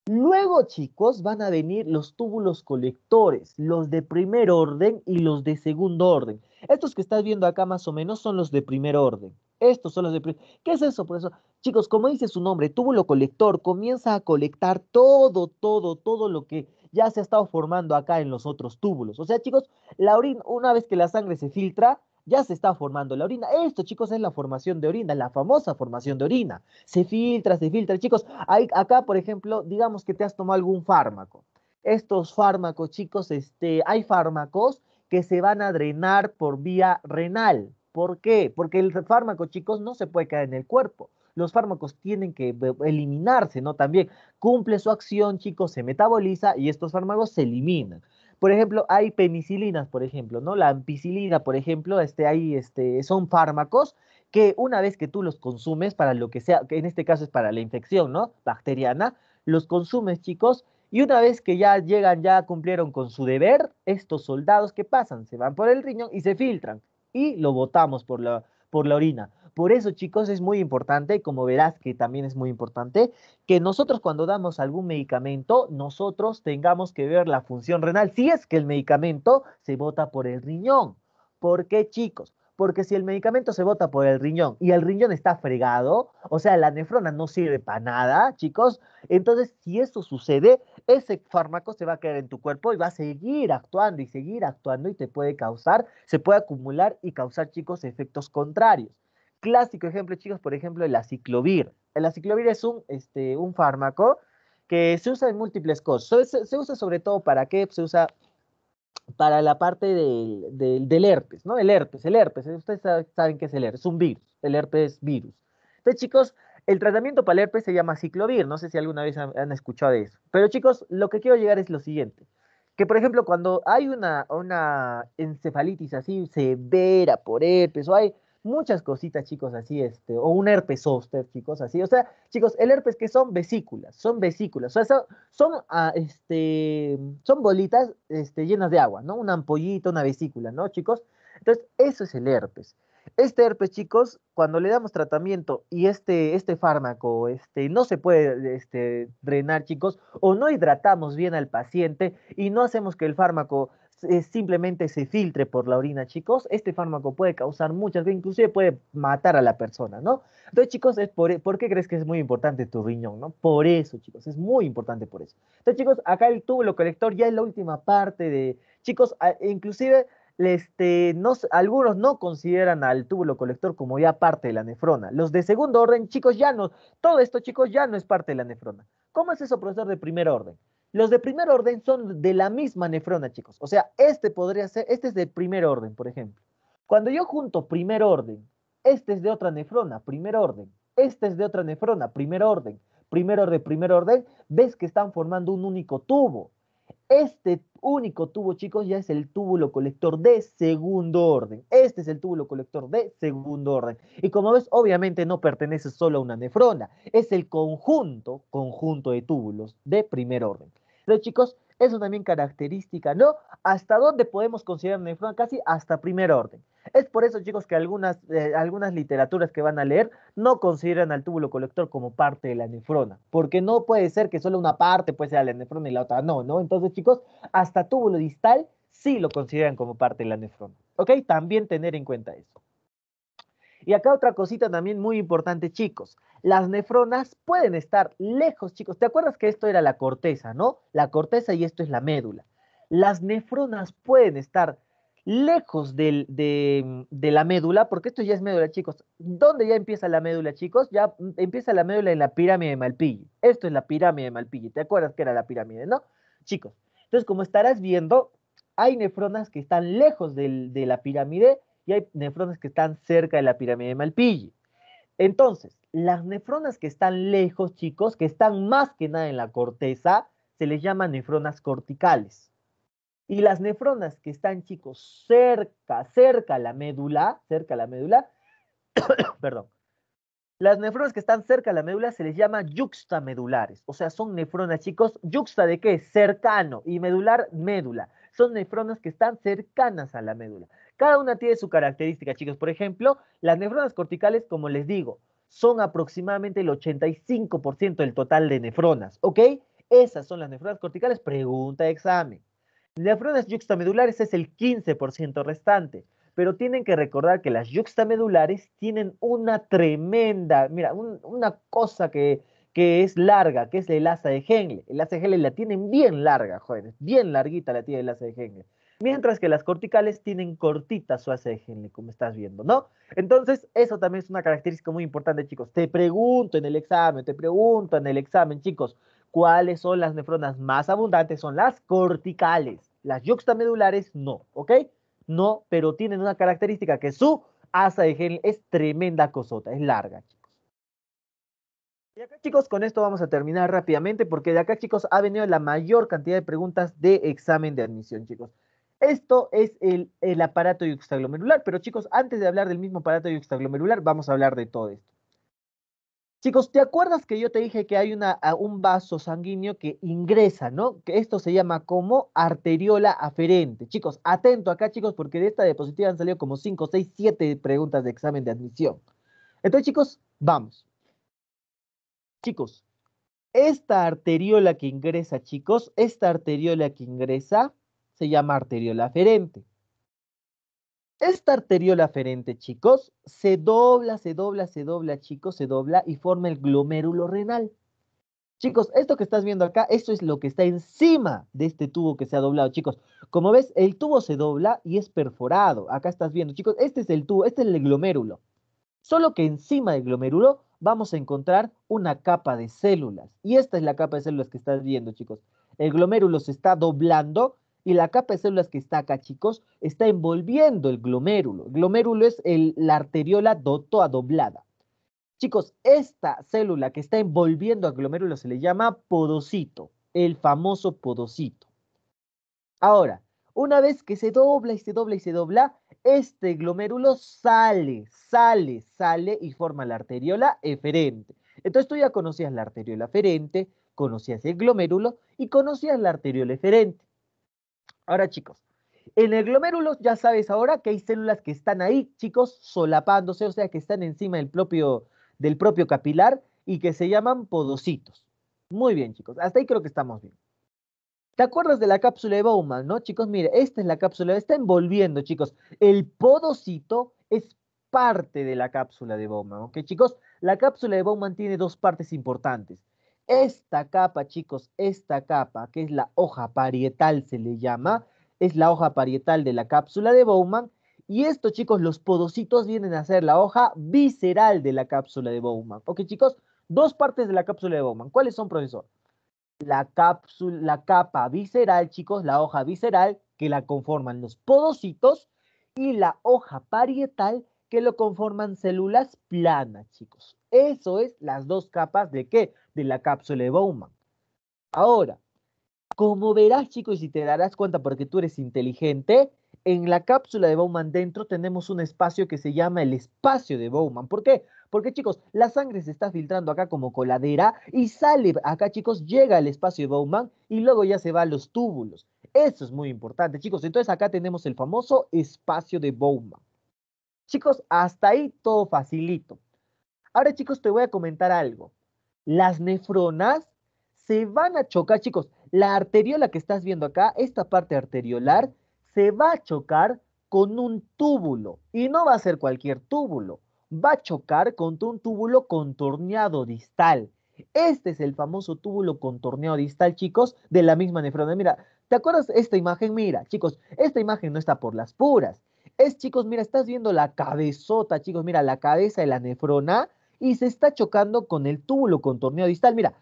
Luego, chicos, van a venir los túbulos colectores, los de primer orden y los de segundo orden. Estos que estás viendo acá más o menos son los de primer orden. Estos son los de primer... ¿Qué es eso, por eso. Chicos, como dice su nombre, túbulo colector comienza a colectar todo, todo, todo lo que ya se ha estado formando acá en los otros túbulos. O sea, chicos, la orina, una vez que la sangre se filtra, ya se está formando la orina. Esto, chicos, es la formación de orina, la famosa formación de orina. Se filtra, se filtra. Chicos, hay, acá, por ejemplo, digamos que te has tomado algún fármaco. Estos fármacos, chicos, este, hay fármacos que se van a drenar por vía renal. ¿Por qué? Porque el fármaco, chicos, no se puede caer en el cuerpo los fármacos tienen que eliminarse, ¿no? También cumple su acción, chicos, se metaboliza y estos fármacos se eliminan. Por ejemplo, hay penicilinas, por ejemplo, ¿no? La ampicilina, por ejemplo, este, ahí, este, son fármacos que una vez que tú los consumes, para lo que sea, que en este caso es para la infección, ¿no? Bacteriana, los consumes, chicos, y una vez que ya llegan, ya cumplieron con su deber, estos soldados que pasan, se van por el riñón y se filtran y lo botamos por la, por la orina. Por eso, chicos, es muy importante, como verás que también es muy importante, que nosotros cuando damos algún medicamento, nosotros tengamos que ver la función renal, si es que el medicamento se bota por el riñón. ¿Por qué, chicos? Porque si el medicamento se bota por el riñón y el riñón está fregado, o sea, la nefrona no sirve para nada, chicos, entonces si eso sucede, ese fármaco se va a quedar en tu cuerpo y va a seguir actuando y seguir actuando y te puede causar, se puede acumular y causar, chicos, efectos contrarios clásico ejemplo, chicos, por ejemplo, el aciclovir. El aciclovir es un, este, un fármaco que se usa en múltiples cosas. Se, usa sobre todo para qué? Se usa para la parte del, herpes, ¿no? El herpes, el herpes. Ustedes saben qué es el herpes, es un virus. El herpes es virus. Entonces, chicos, el tratamiento para el herpes se llama aciclovir. No sé si alguna vez han, escuchado de eso. Pero, chicos, lo que quiero llegar es lo siguiente que por ejemplo cuando hay una, una encefalitis así severa por herpes o hay muchas cositas, chicos, así, este, o un herpes zóster, chicos, así. O sea, chicos, el herpes que son vesículas, son vesículas, o sea, son, ah, este, son bolitas este, llenas de agua, ¿no? Una ampollita, una vesícula, ¿no, chicos? Entonces, eso es el herpes. Este herpes, chicos, cuando le damos tratamiento y este, este fármaco este, no se puede este, drenar, chicos, o no hidratamos bien al paciente y no hacemos que el fármaco eh, simplemente se filtre por la orina, chicos, este fármaco puede causar muchas, inclusive puede matar a la persona, ¿no? Entonces, chicos, es por, e, ¿por qué crees que es muy importante tu riñón, no? Por eso, chicos, es muy importante por eso. Entonces, chicos, acá el túbulo colector ya es la última parte de, chicos, e inclusive este, algunos no consideran al túbulo colector como ya parte de la nefrona. Los de segundo orden, chicos, ya no, todo esto, chicos, ya no es parte de la nefrona. ¿Cómo es eso, profesor, de primer orden? Los de primer orden son de la misma nefrona, chicos. O sea, este podría ser, este es de primer orden, por ejemplo. Cuando yo junto primer orden, este es de otra nefrona, primer orden, este es de otra nefrona, primer orden, primer orden, primer orden, ves que están formando un único tubo. Este único tubo, chicos, ya es el túbulo colector de segundo orden. Este es el túbulo colector de segundo orden. Y como ves, obviamente no pertenece solo a una nefrona, es el conjunto, conjunto de túbulos de primer orden chicos, eso también característica, ¿no? Hasta dónde podemos considerar nefrona? casi hasta primer orden. Es por eso, chicos, que algunas, eh, algunas literaturas que van a leer no consideran al túbulo colector como parte de la nefrona, porque no puede ser que solo una parte pues, sea la nefrona y la otra no, ¿no? Entonces, chicos, hasta túbulo distal sí lo consideran como parte de la nefrona, ¿ok? También tener en cuenta eso. Y acá otra cosita también muy importante, chicos. Las nefronas pueden estar lejos, chicos. ¿Te acuerdas que esto era la corteza, no? La corteza y esto es la médula. Las nefronas pueden estar lejos de, la médula, porque esto ya es médula, chicos. ¿Dónde ya empieza la médula, chicos? Ya empieza la médula en la pirámide de Malpighi. Esto es la pirámide de Malpighi. ¿Te acuerdas que era la pirámide, no? Chicos, entonces como estarás viendo, hay nefronas que están lejos del, de la pirámide y hay nefronas que están cerca de la pirámide de Malpighi. Entonces, las nefronas que están lejos, chicos, que están más que nada en la corteza, se les llama nefronas corticales. Y las nefronas que están, chicos, cerca, cerca a la médula, cerca a la médula, perdón, las nefronas que están cerca a la médula se les llama medulares. O sea, son nefronas, chicos, yuxta de qué? Cercano y medular, médula. Son nefronas que están cercanas a la médula. Cada una tiene su característica, chicos. Por ejemplo, las nefronas corticales, como les digo, son aproximadamente el 85% del total de nefronas, ¿ok? Esas son las nefronas corticales, pregunta de examen. Nefronas yuxtamedulares es el 15% restante, pero tienen que recordar que las yuxtamedulares tienen una tremenda, mira, una cosa que, que es larga, que es el asa de Henle. El asa de Henle la tienen bien larga, jóvenes, bien larguita la tiene el asa de Henle mientras que las corticales tienen cortita su asa de Henle, como estás viendo, ¿no? Entonces, eso también es una característica muy importante, chicos. Te pregunto en el examen, te pregunto en el examen, chicos, ¿cuáles son las nefronas más abundantes? Son las corticales. Las yuxtamedulares no, ¿ok? No, pero tienen una característica que su asa de Henle es tremenda cosota, es larga, chicos. Y acá chicos, con esto vamos a terminar rápidamente porque de acá chicos ha venido la mayor cantidad de preguntas de examen de admisión, chicos. Esto es el, aparato yuxtaglomerular, pero chicos, antes de hablar del mismo aparato yuxtaglomerular, vamos a hablar de todo esto. Chicos, ¿te acuerdas que yo te dije que hay una, un vaso sanguíneo que ingresa, ¿no? Que esto se llama como arteriola aferente. Chicos, atento acá, chicos, porque de esta diapositiva han salido como 5, 6, 7 preguntas de examen de admisión. Entonces, chicos, vamos. Chicos, esta arteriola que ingresa, chicos, esta arteriola que ingresa se llama arteriola aferente. Esta arteriola aferente, chicos, se dobla, se dobla, se dobla, chicos, se dobla y forma el glomérulo renal. Chicos, esto que estás viendo acá, esto es lo que está encima de este tubo que se ha doblado, chicos. Como ves, el tubo se dobla y es perforado. Acá estás viendo, chicos, este es el tubo, este es el glomérulo. Solo que encima del glomérulo vamos a encontrar una capa de células. Y esta es la capa de células que estás viendo, chicos. El glomérulo se está doblando y la capa de células que está acá, chicos, está envolviendo el glomérulo. El glomérulo es la arteriola do, doblada. Chicos, esta célula que está envolviendo al glomérulo se le llama podocito, el famoso podocito. Ahora, una vez que se dobla y se dobla y se dobla, este glomérulo sale, sale, sale y forma la arteriola eferente. Entonces tú ya conocías la arteriola eferente, conocías el glomérulo y conocías la arteriola eferente. Ahora, chicos, en el glomérulo ya sabes ahora que hay células que están ahí, chicos, solapándose, o sea, que están encima del propio, del propio capilar y que se llaman podocitos. Muy bien, chicos, hasta ahí creo que estamos bien. ¿Te acuerdas de la cápsula de Bowman, no, chicos? Mire, esta es la cápsula, está envolviendo, chicos. El podocito es parte de la cápsula de Bowman, ¿ok, chicos? La cápsula de Bowman tiene dos partes importantes. Esta capa, chicos, esta capa, que es la hoja parietal se le llama, es la hoja parietal de la cápsula de Bowman. Y esto, chicos, los podocitos vienen a ser la hoja visceral de la cápsula de Bowman. Ok, chicos, dos partes de la cápsula de Bowman. ¿Cuáles son, profesor? La cápsula, la capa visceral, chicos, la hoja visceral que la conforman los podocitos y la hoja parietal que lo conforman células planas, chicos. Eso es las dos capas de qué? De la cápsula de Bowman. Ahora, como verás, chicos, y si te darás cuenta porque tú eres inteligente, en la cápsula de Bowman dentro tenemos un espacio que se llama el espacio de Bowman. ¿Por qué? Porque chicos, la sangre se está filtrando acá como coladera y sale acá chicos, llega al espacio de Bowman y luego ya se va a los túbulos. Eso es muy importante chicos. Entonces acá tenemos el famoso espacio de Bowman. Chicos, hasta ahí todo facilito. Ahora, chicos, te voy a comentar algo. Las nefronas se van a chocar, chicos. La arteriola que estás viendo acá, esta parte arteriolar, se va a chocar con un túbulo. Y no va a ser cualquier túbulo. Va a chocar con un túbulo contorneado distal. Este es el famoso túbulo contorneado distal, chicos, de la misma nefrona. Mira, ¿te acuerdas esta imagen? Mira, chicos, esta imagen no está por las puras. Es, chicos, mira, estás viendo la cabezota, chicos, mira, la cabeza de la nefrona y se está chocando con el túbulo contorneado distal. Mira,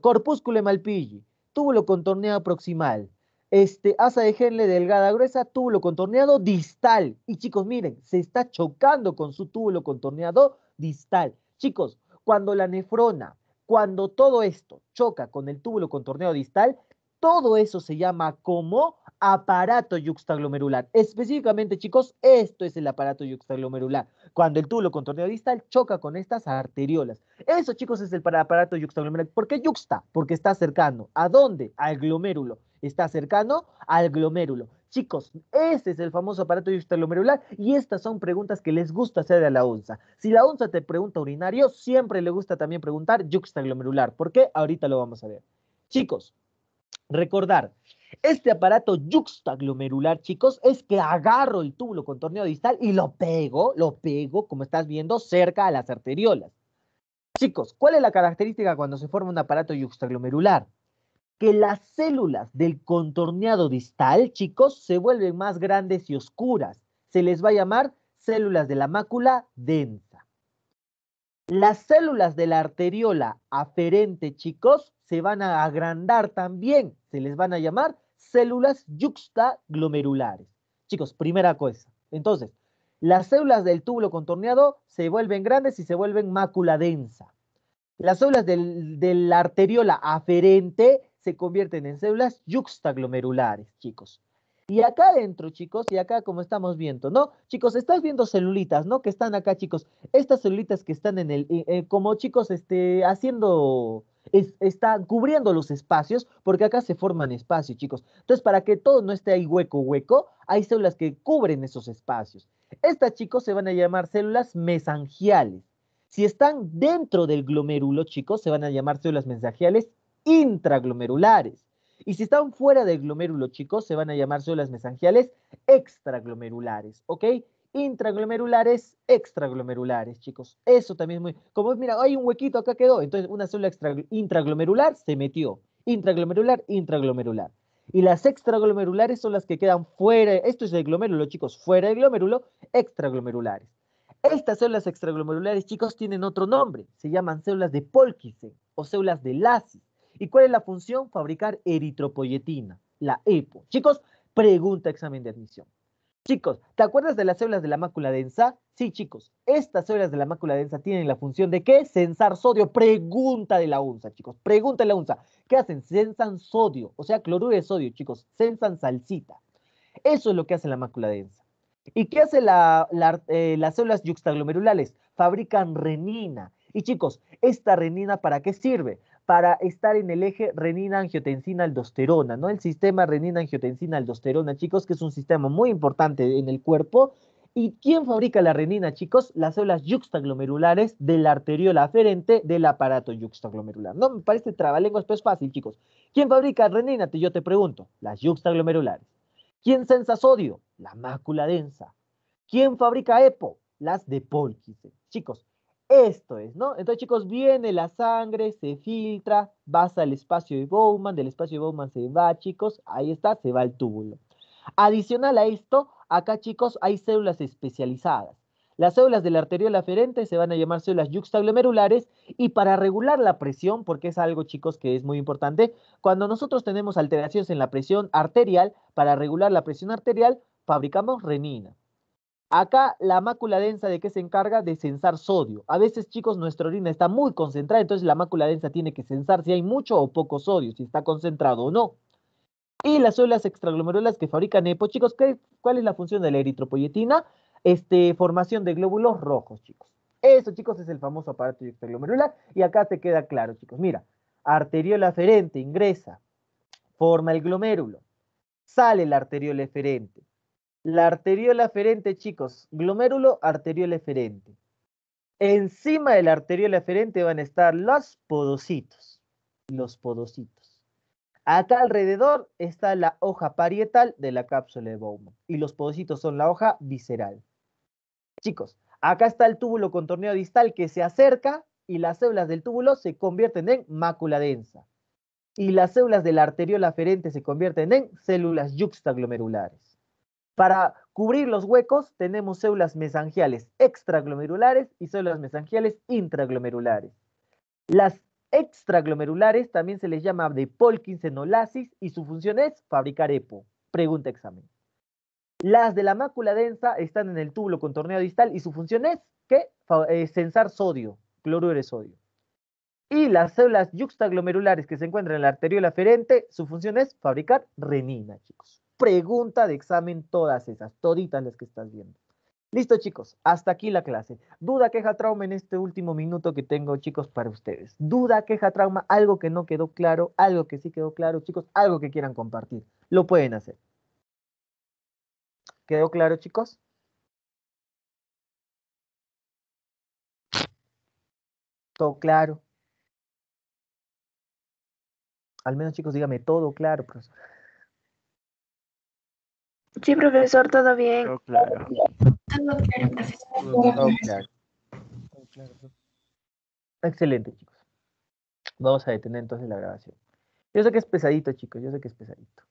corpúsculo malpilli, túbulo contorneado proximal, este, asa de genle delgada gruesa, túbulo contorneado distal. Y chicos, miren, se está chocando con su túbulo contorneado distal. Chicos, cuando la nefrona, cuando todo esto choca con el túbulo contorneado distal, todo eso se llama como aparato yuxtaglomerular. Específicamente, chicos, esto es el aparato yuxtaglomerular. Cuando el túbulo contorneado distal choca con estas arteriolas. Eso, chicos, es el aparato yuxtaglomerular. ¿Por qué yuxta? Porque está cercano. ¿A dónde? Al glomérulo. Está cercano al glomérulo. Chicos, ese es el famoso aparato yuxtaglomerular y estas son preguntas que les gusta hacer a la onza. Si la onza te pregunta urinario, siempre le gusta también preguntar yuxtaglomerular. ¿Por qué? Ahorita lo vamos a ver. Chicos, recordar, este aparato yuxtaglomerular, chicos, es que agarro el túbulo contorneado distal y lo pego, lo pego, como estás viendo, cerca a las arteriolas. Chicos, ¿cuál es la característica cuando se forma un aparato yuxtaglomerular? Que las células del contorneado distal, chicos, se vuelven más grandes y oscuras. Se les va a llamar células de la mácula densa. Las células de la arteriola aferente, chicos, se van a agrandar también. Se les van a llamar células yuxtaglomerulares. Chicos, primera cosa. Entonces, las células del túbulo contorneado se vuelven grandes y se vuelven mácula densa. Las células de la arteriola aferente se convierten en células yuxtaglomerulares, chicos. Y acá adentro, chicos, y acá como estamos viendo, ¿no? Chicos, estás viendo celulitas, ¿no? Que están acá, chicos. Estas celulitas que están en el, eh, eh, como chicos, este, haciendo, está cubriendo los espacios, porque acá se forman espacios, chicos. Entonces, para que todo no esté ahí hueco, hueco, hay células que cubren esos espacios. Estas, chicos, se van a llamar células mesangiales. Si están dentro del glomerulo, chicos, se van a llamar células mesangiales intraglomerulares. Y si están fuera del glomérulo, chicos, se van a llamar células mesangiales extraglomerulares, ¿ok? Intraglomerulares, extraglomerulares, chicos. Eso también es muy. Como mira, hay un huequito, acá quedó. Entonces, una célula intraglomerular se metió. Intraglomerular, intraglomerular. Y las extraglomerulares son las que quedan fuera. Esto es el glomérulo, chicos. Fuera del glomérulo, extraglomerulares. Estas células extraglomerulares, chicos, tienen otro nombre. Se llaman células de Pólquice o células de Lasis. ¿Y cuál es la función? Fabricar eritropoyetina, la EPO. Chicos, pregunta examen de admisión. Chicos, ¿te acuerdas de las células de la mácula densa? Sí, chicos, estas células de la mácula densa tienen la función de qué? Censar sodio. Pregunta de la UNSA, chicos. Pregunta de la UNSA. ¿Qué hacen? Censan sodio, o sea, cloruro de sodio, chicos. Sensan salsita. Eso es lo que hace la mácula densa. ¿Y qué hacen eh, las células yuxtaglomerulares? Fabrican renina. Y chicos, ¿esta renina para qué sirve? para estar en el eje renina-angiotensina-aldosterona, ¿no? El sistema renina-angiotensina-aldosterona, chicos, que es un sistema muy importante en el cuerpo. ¿Y quién fabrica la renina, chicos? Las células yuxtaglomerulares de la arteriola aferente del aparato yuxtaglomerular. No me parece trabalenguas, pero es fácil, chicos. ¿Quién fabrica renina? Yo te pregunto. Las yuxtaglomerulares. ¿Quién sensa sodio? La mácula densa. ¿Quién fabrica EPO? Las de Polkise. Chicos, esto es, ¿no? Entonces, chicos, viene la sangre, se filtra, vas al espacio de Bowman, del espacio de Bowman se va, chicos, ahí está, se va el túbulo. Adicional a esto, acá, chicos, hay células especializadas. Las células de la arteriola aferente se van a llamar células yuxtaglomerulares y para regular la presión, porque es algo chicos que es muy importante, cuando nosotros tenemos alteraciones en la presión arterial, para regular la presión arterial fabricamos renina. Acá la mácula densa de qué se encarga de censar sodio. A veces, chicos, nuestra orina está muy concentrada, entonces la mácula densa tiene que censar si hay mucho o poco sodio, si está concentrado o no. Y las células extraglomerulas que fabrican EPO, chicos, ¿cuál es la función de la eritropoyetina? Este, formación de glóbulos rojos, chicos. Eso, chicos, es el famoso aparato extraglomerular. Y acá te queda claro, chicos. Mira, arteriola ferente ingresa, forma el glomérulo, sale la arteriola eferente la arteriola aferente, chicos, glomérulo, arteriola aferente. Encima de la arteriola aferente van a estar los podocitos, los podocitos. Acá alrededor está la hoja parietal de la cápsula de Bowman y los podocitos son la hoja visceral. Chicos, acá está el túbulo contorneado distal que se acerca y las células del túbulo se convierten en mácula densa. Y las células de la arteriola aferente se convierten en células yuxtaglomerulares. Para cubrir los huecos tenemos células mesangiales extraglomerulares y células mesangiales intraglomerulares. Las extraglomerulares también se les llama de Polkins y su función es fabricar EPO. Pregunta examen. Las de la mácula densa están en el túbulo contorneado distal y su función es que eh, sensar sodio, cloruro de sodio. Y las células yuxtaglomerulares que se encuentran en la arteriola ferente, su función es fabricar renina, chicos pregunta de examen todas esas, toditas las que estás viendo. Listo, chicos, hasta aquí la clase. Duda, queja, trauma en este último minuto que tengo, chicos, para ustedes. Duda, queja, trauma, algo que no quedó claro, algo que sí quedó claro, chicos, algo que quieran compartir. Lo pueden hacer. ¿Quedó claro, chicos? Todo claro. Al menos, chicos, dígame todo claro, profesor. Sí, profesor, todo bien. claro. Excelente, chicos. Vamos a detener entonces la grabación. Yo sé que es pesadito, chicos, yo sé que es pesadito.